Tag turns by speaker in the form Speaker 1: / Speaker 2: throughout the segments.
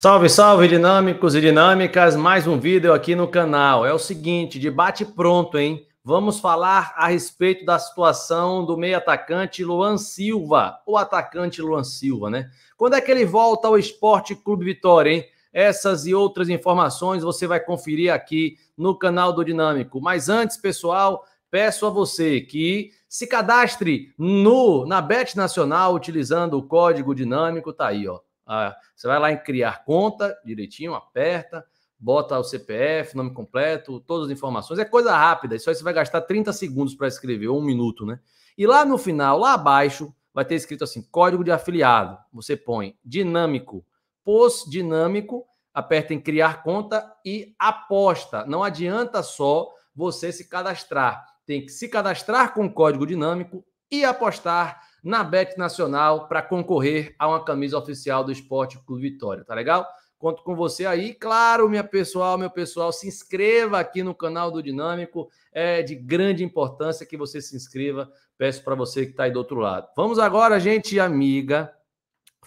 Speaker 1: Salve, salve, dinâmicos e dinâmicas! Mais um vídeo aqui no canal. É o seguinte, debate pronto, hein? Vamos falar a respeito da situação do meio atacante Luan Silva, o atacante Luan Silva, né? Quando é que ele volta ao Esporte Clube Vitória, hein? Essas e outras informações você vai conferir aqui no canal do Dinâmico. Mas antes, pessoal, peço a você que se cadastre no na Bet Nacional utilizando o código dinâmico, tá aí, ó ah, é. você vai lá em criar conta, direitinho, aperta, bota o CPF, nome completo, todas as informações. É coisa rápida, isso aí você vai gastar 30 segundos para escrever, ou um minuto, né? E lá no final, lá abaixo, vai ter escrito assim: código de afiliado. Você põe dinâmico, pós dinâmico, aperta em criar conta e aposta. Não adianta só você se cadastrar. Tem que se cadastrar com código dinâmico e apostar na Bet Nacional para concorrer a uma camisa oficial do Esporte Clube Vitória, tá legal? Conto com você aí. Claro, minha pessoal, meu pessoal, se inscreva aqui no canal do Dinâmico. É de grande importância que você se inscreva. Peço para você que está aí do outro lado. Vamos agora, gente, amiga,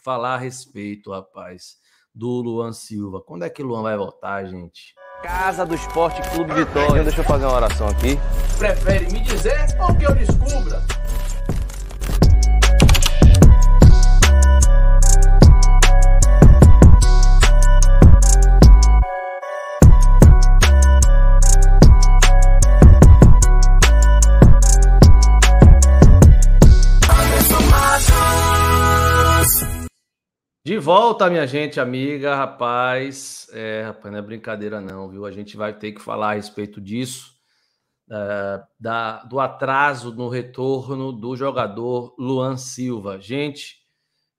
Speaker 1: falar a respeito, rapaz, do Luan Silva. Quando é que o Luan vai voltar, gente? Casa do Esporte Clube Vitória. deixa eu fazer uma oração aqui. Prefere me dizer ou que eu descubra? volta, minha gente, amiga, rapaz. É, rapaz, não é brincadeira, não, viu? A gente vai ter que falar a respeito disso, uh, da, do atraso no retorno do jogador Luan Silva. Gente,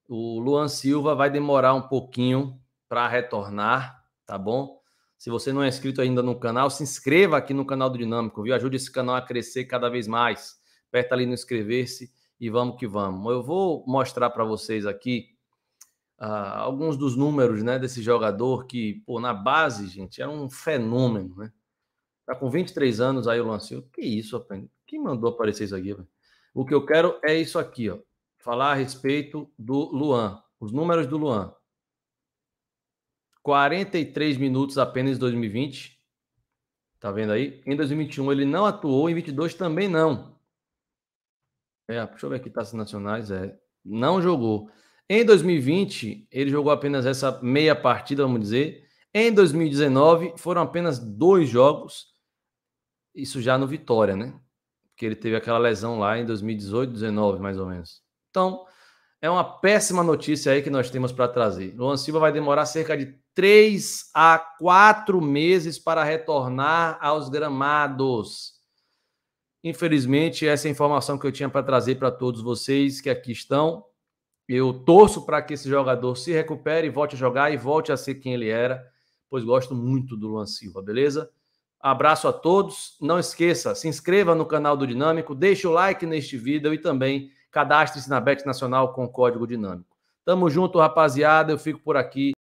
Speaker 1: o Luan Silva vai demorar um pouquinho para retornar, tá bom? Se você não é inscrito ainda no canal, se inscreva aqui no canal do Dinâmico, viu? Ajude esse canal a crescer cada vez mais. Aperta ali no inscrever-se e vamos que vamos. Eu vou mostrar para vocês aqui ah, alguns dos números né, desse jogador que, pô, na base, gente, era é um fenômeno, né? Tá com 23 anos aí o Lance. Que isso, rapaz? Quem mandou aparecer isso aqui, velho? O que eu quero é isso aqui, ó. Falar a respeito do Luan. Os números do Luan. 43 minutos apenas em 2020. Tá vendo aí? Em 2021 ele não atuou, em 22 também não. É, deixa eu ver aqui, taças nacionais, é. Não jogou. Em 2020, ele jogou apenas essa meia partida, vamos dizer. Em 2019, foram apenas dois jogos. Isso já no Vitória, né? Porque ele teve aquela lesão lá em 2018, 19, mais ou menos. Então, é uma péssima notícia aí que nós temos para trazer. Luan Silva vai demorar cerca de três a quatro meses para retornar aos gramados. Infelizmente, essa é a informação que eu tinha para trazer para todos vocês que aqui estão. Eu torço para que esse jogador se recupere, volte a jogar e volte a ser quem ele era, pois gosto muito do Luan Silva, beleza? Abraço a todos. Não esqueça, se inscreva no canal do Dinâmico, deixe o like neste vídeo e também cadastre-se na Bet Nacional com código Dinâmico. Tamo junto, rapaziada. Eu fico por aqui.